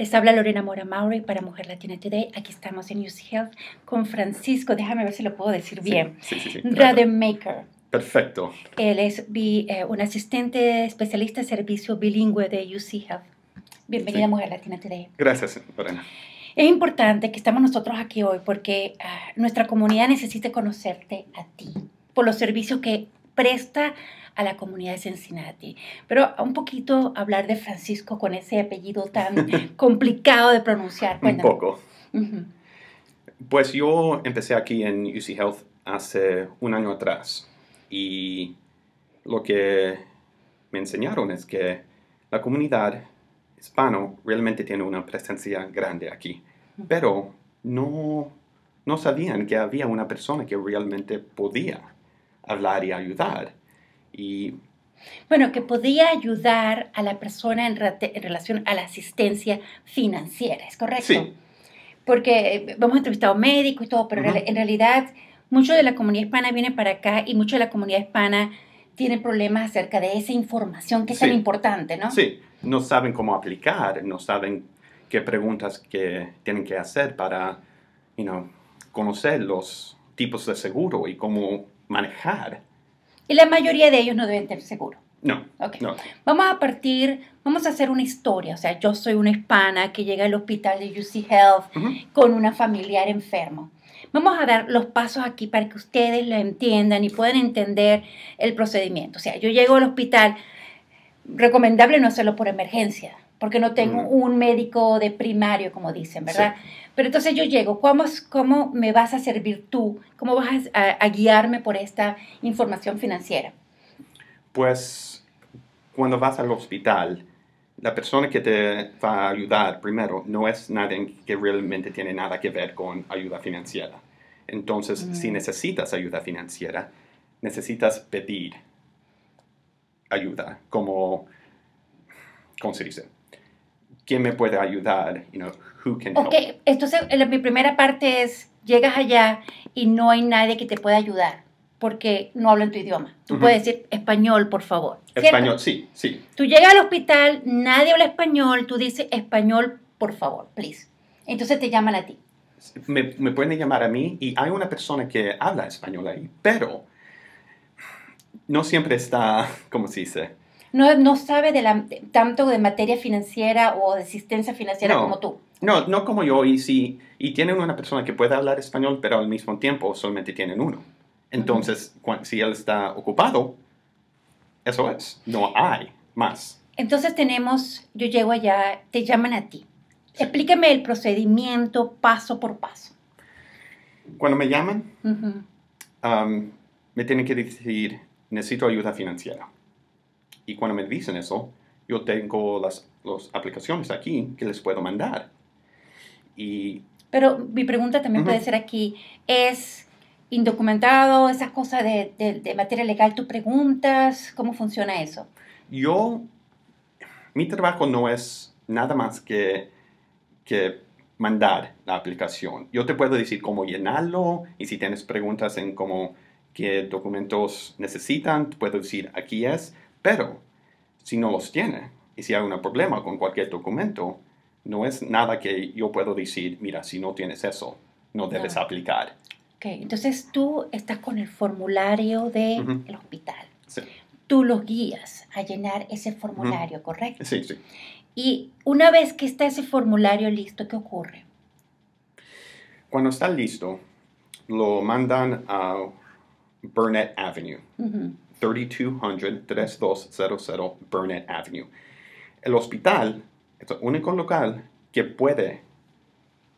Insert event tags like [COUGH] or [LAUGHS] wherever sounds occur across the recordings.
Les habla Lorena Mora Maury para Mujer Latina Today. Aquí estamos en UC Health con Francisco, déjame ver si lo puedo decir sí, bien. Sí, sí, Perfecto. Él es eh, un asistente especialista de servicio bilingüe de UC Health. Bienvenida Mujer Latina Today. Gracias, Lorena. Es importante que estamos nosotros aquí hoy porque ah, nuestra comunidad necesita conocerte a ti por los servicios que presta a la comunidad de Cincinnati. Pero un poquito hablar de Francisco con ese apellido tan [LAUGHS] complicado de pronunciar. Un poco. Pues yo empecé aquí en UC Health hace un año atrás y lo que me enseñaron es que la comunidad hispano realmente tiene una presencia grande aquí, pero no, no sabían que había una persona que realmente podía hablar y ayudar. Y bueno, que podía ayudar a la persona en, relación a la asistencia financiera, ¿es correcto? Porque hemos eh, entrevistado médicos y todo, pero en realidad mucho de la comunidad hispana viene para acá y mucho de la comunidad hispana tiene problemas acerca de esa información que es tan importante, ¿no? Sí, no saben cómo aplicar, no saben qué preguntas que tienen que hacer para, you conocer los tipos de seguro y cómo manejar. Y la mayoría de ellos no deben tener seguro. No, okay. Vamos a partir, vamos a hacer una historia. O sea, yo soy una hispana que llega al hospital de UC Health con una familiar enfermo. Vamos a dar los pasos aquí para que ustedes lo entiendan y puedan entender el procedimiento. O sea, yo llego al hospital, recomendable no hacerlo por emergencia, porque no tengo un médico de primario, como dicen, ¿verdad? Pero entonces yo llego, ¿cómo, me vas a servir tú? ¿Cómo vas a, guiarme por esta información financiera? Pues cuando vas al hospital, la persona que te va a ayudar primero no es nadie que realmente tiene nada que ver con ayuda financiera. Entonces, mm. si necesitas ayuda financiera, necesitas pedir ayuda, como, ¿cómo se dice? ¿quién me puede ayudar? You know, who can entonces mi primera parte es, llegas allá y no hay nadie que te pueda ayudar porque no hablan tu idioma. Tú puedes decir español, por favor. Español, sí, sí. Tú llegas al hospital, nadie habla español, tú dices español, por favor, please. Entonces te llaman a ti. Me, me pueden llamar a mí y hay una persona que habla español ahí, pero no siempre está, como se dice, no, sabe de la, tanto de materia financiera o de asistencia financiera como tú. No, no como yo, y, y tienen una persona que puede hablar español, pero al mismo tiempo solamente tienen uno. Entonces, si él está ocupado, eso es, no hay más. Entonces tenemos, yo llego allá, te llaman a ti. explíqueme el procedimiento paso por paso. Cuando me llaman, um, me tienen que decir, necesito ayuda financiera. Y cuando me dicen eso, yo tengo las, aplicaciones aquí que les puedo mandar. Y, Pero mi pregunta también puede ser aquí, es indocumentado, esas cosas de, de, materia legal, tú preguntas, ¿cómo funciona eso? Yo, mi trabajo no es nada más que, que mandar la aplicación. Yo te puedo decir cómo llenarlo y si tienes preguntas en cómo qué documentos necesitan, puedo decir aquí es, pero si no los tiene y si hay un problema con cualquier documento, no es nada que yo puedo decir, mira, si no tienes eso, no debes aplicar. Ok, entonces tú estás con el formulario del de el hospital. Sí. Tú los guías a llenar ese formulario, ¿correcto? Sí, sí. Y una vez que está ese formulario listo, ¿qué ocurre? Cuando está listo, lo mandan a Burnett Avenue. Uh 3200 3200 Burnett Avenue. El hospital es el único local que puede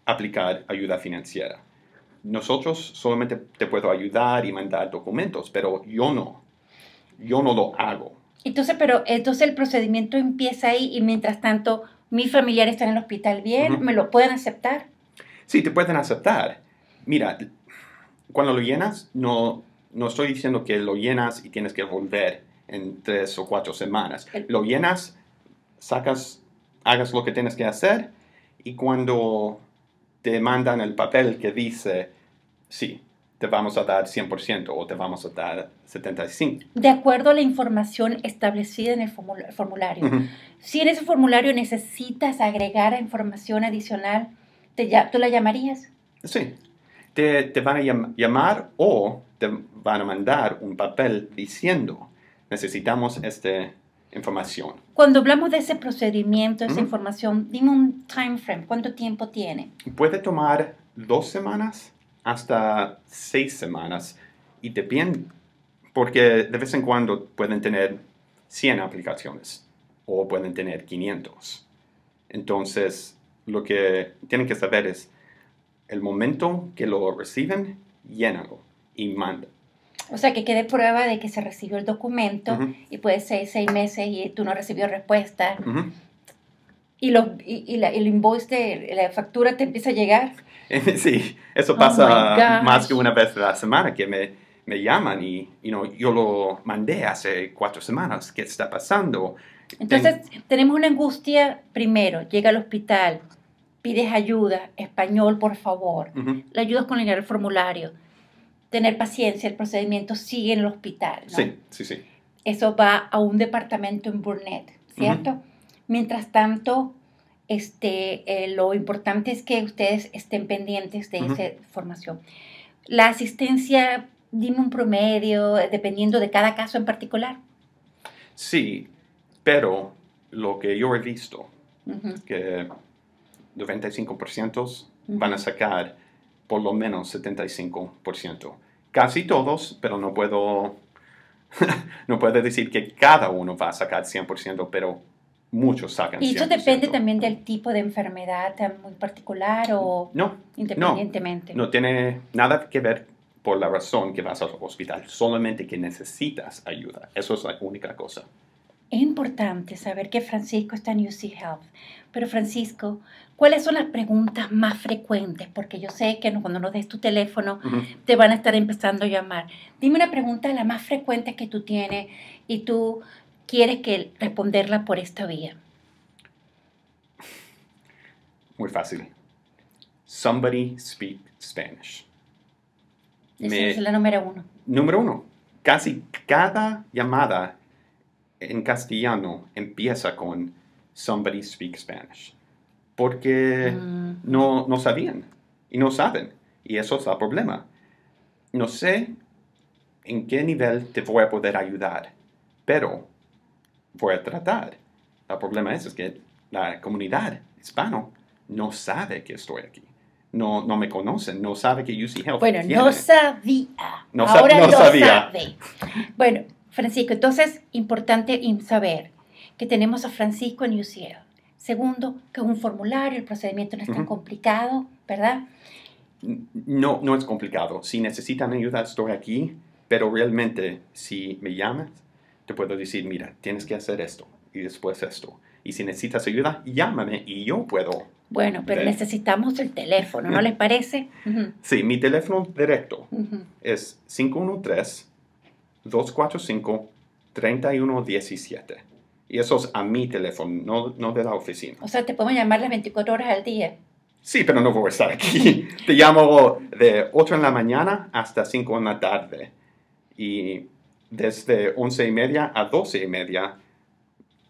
aplicar ayuda financiera. Nosotros solamente te puedo ayudar y mandar documentos, pero yo no. Yo no lo hago. Entonces, pero entonces el procedimiento empieza ahí y mientras tanto mis familiares están en el hospital bien, ¿me lo pueden aceptar? Sí, te pueden aceptar. Mira, cuando lo llenas, no, no estoy diciendo que lo llenas y tienes que volver en tres o cuatro semanas. Lo llenas, sacas, hagas lo que tienes que hacer y cuando te mandan el papel que dice, sí, te vamos a dar 100% o te vamos a dar 75%. De acuerdo a la información establecida en el formulario. Si en ese formulario necesitas agregar información adicional, ¿te, ¿tú la llamarías? Sí. Te, van a llamar o te van a mandar un papel diciendo, necesitamos esta información. Cuando hablamos de ese procedimiento, esa información, dime un time frame, ¿cuánto tiempo tiene? Puede tomar dos semanas hasta seis semanas y depende, porque de vez en cuando pueden tener 100 aplicaciones o pueden tener 500. Entonces, lo que tienen que saber es, el momento que lo reciben, llénalo y manda. O sea, que quede prueba de que se recibió el documento y puede ser seis meses y tú no recibió respuesta. Y, el invoice de la factura te empieza a llegar. [LAUGHS] Sí, eso pasa oh más que una vez a la semana que me, me llaman y yo lo mandé hace cuatro semanas. ¿Qué está pasando? Entonces, tenemos una angustia primero, llega al hospital, pides ayuda, español, por favor, la le ayudas con el formulario tener paciencia, el procedimiento sigue en el hospital. ¿no? Sí, sí, sí. Eso va a un departamento en Burnett, ¿cierto? Mientras tanto, este, eh, lo importante es que ustedes estén pendientes de esa formación. La asistencia, dime un promedio, dependiendo de cada caso en particular. Sí, pero lo que yo he visto, que 95% van a sacar por lo menos 75% casi todos, pero no puedo, [LAUGHS] no puedo decir que cada uno va a sacar 100%, pero muchos sacan. ¿Y eso depende también del tipo de enfermedad muy particular o no, independientemente? No, no tiene nada que ver por la razón que vas al hospital, solamente que necesitas ayuda. Eso es la única cosa. Es importante saber que Francisco está en UC Health, pero Francisco, ¿cuáles son las preguntas más frecuentes? Porque yo sé que cuando nos des tu teléfono te van a estar empezando a llamar. Dime una pregunta la más frecuente que tú tienes y tú quieres que responderla por esta vía. Muy fácil. Somebody speak Spanish. Esa es la número uno. Número uno. Casi cada llamada en castellano empieza con somebody speak Spanish, porque mm. no, no sabían y no saben, y eso es el problema. No sé en qué nivel te voy a poder ayudar, pero voy a tratar. El problema es, que la comunidad hispano no sabe que estoy aquí. No, no me conocen, no sabe que UC Health. Bueno, no sabía. No, Ahora sabía. Bueno, Francisco, entonces, importante saber que tenemos a Francisco en UCL. Segundo, que un formulario, el procedimiento no es tan complicado, ¿verdad? No, no es complicado. Si necesitan ayuda, estoy aquí, pero realmente si me llamas, te puedo decir, mira, tienes que hacer esto y después esto. Y si necesitas ayuda, llámame y yo puedo. Bueno, pero necesitamos el teléfono, ¿no les parece? Sí, mi teléfono directo es 513. 245-3117. Y eso es a mi teléfono, no, no de la oficina. O sea, te puedo llamar las 24 horas al día. Sí, pero no voy a estar aquí. [LAUGHS] te llamo de 8 en la mañana hasta 5 en la tarde. Y desde 11 y media a 12 y media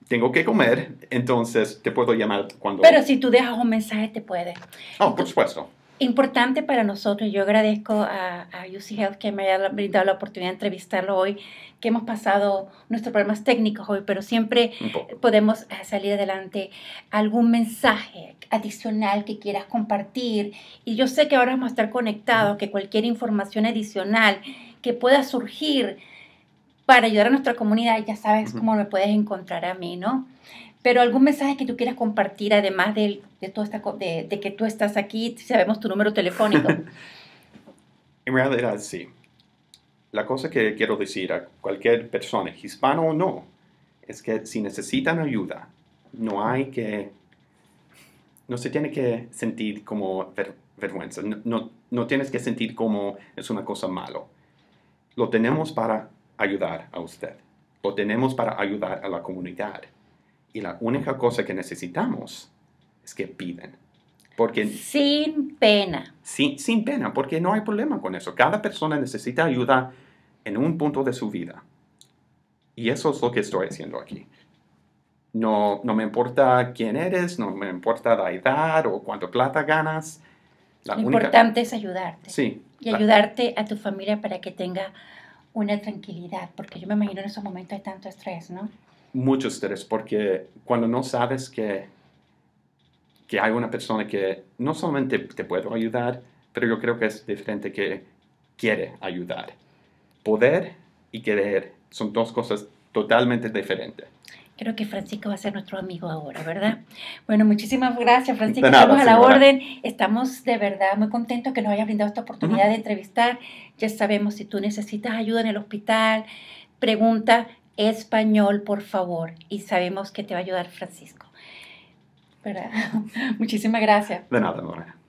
tengo que comer, entonces te puedo llamar cuando... Pero si tú dejas un mensaje, te puede. Oh, por supuesto importante para nosotros. Yo agradezco a, a UC Health que me haya brindado la oportunidad de entrevistarlo hoy, que hemos pasado nuestros problemas técnicos hoy, pero siempre podemos eh, salir adelante. ¿Algún mensaje adicional que quieras compartir? Y yo sé que ahora vamos a estar conectados, que cualquier información adicional que pueda surgir para ayudar a nuestra comunidad, ya sabes cómo me puedes encontrar a mí, ¿no? Pero algún mensaje que tú quieras compartir, además de, de, toda esta, de, que tú estás aquí, sabemos tu número telefónico. [LAUGHS] en realidad, sí. La cosa que quiero decir a cualquier persona, hispano o no, es que si necesitan ayuda, no hay que, no se tiene que sentir como vergüenza, no, no, no, tienes que sentir como es una cosa malo. Lo tenemos para ayudar a usted, lo tenemos para ayudar a la comunidad. Y la única cosa que necesitamos es que piden. Porque, sin pena. Sin, sin pena, porque no hay problema con eso. Cada persona necesita ayuda en un punto de su vida. Y eso es lo que estoy haciendo aquí. No, no me importa quién eres, no me importa la edad o cuánto plata ganas. Lo importante es ayudarte. Sí. Y ayudarte a tu familia para que tenga una tranquilidad, porque yo me imagino en esos momentos hay tanto estrés, ¿no? mucho estrés porque cuando no sabes que, que hay una persona que no solamente te puede ayudar, pero yo creo que es diferente que quiere ayudar. Poder y querer son dos cosas totalmente diferentes. Creo que Francisco va a ser nuestro amigo ahora, ¿verdad? Bueno, muchísimas gracias, Francisco. Estamos a la orden. Estamos de verdad muy contentos que nos hayas brindado esta oportunidad de entrevistar. Ya sabemos, si tú necesitas ayuda en el hospital, pregunta español, por favor. Y sabemos que te va a ayudar Francisco. [LAUGHS] Muchísimas gracias. De nada, Morena.